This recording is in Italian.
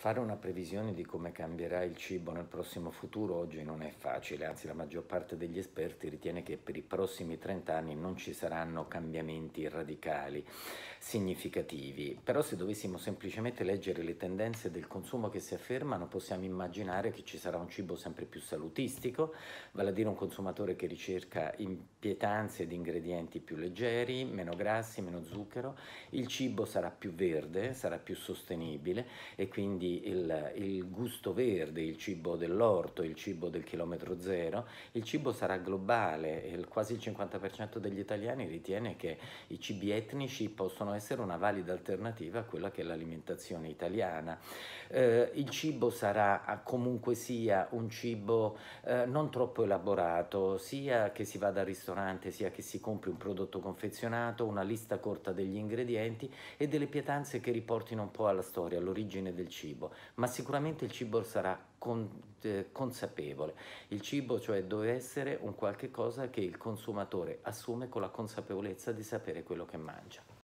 Fare una previsione di come cambierà il cibo nel prossimo futuro oggi non è facile, anzi la maggior parte degli esperti ritiene che per i prossimi 30 anni non ci saranno cambiamenti radicali significativi, però se dovessimo semplicemente leggere le tendenze del consumo che si affermano possiamo immaginare che ci sarà un cibo sempre più salutistico, vale a dire un consumatore che ricerca impietanze di ingredienti più leggeri, meno grassi, meno zucchero, il cibo sarà più verde, sarà più sostenibile e quindi il, il, gusto verde, il cibo dell'orto, il cibo del chilometro zero, il cibo sarà globale, il, quasi il 50% degli italiani ritiene che i cibi etnici possono essere una valida alternativa a quella che è l'alimentazione italiana. Eh, il cibo sarà ah, comunque sia un cibo eh, non troppo elaborato, sia che si vada al ristorante, sia che si compri un prodotto confezionato, una lista corta degli ingredienti e delle pietanze che riportino un po' alla storia, all'origine del cibo cibo, ma sicuramente il cibo sarà con, eh, consapevole. Il cibo cioè deve essere un qualche cosa che il consumatore assume con la consapevolezza di sapere quello che mangia.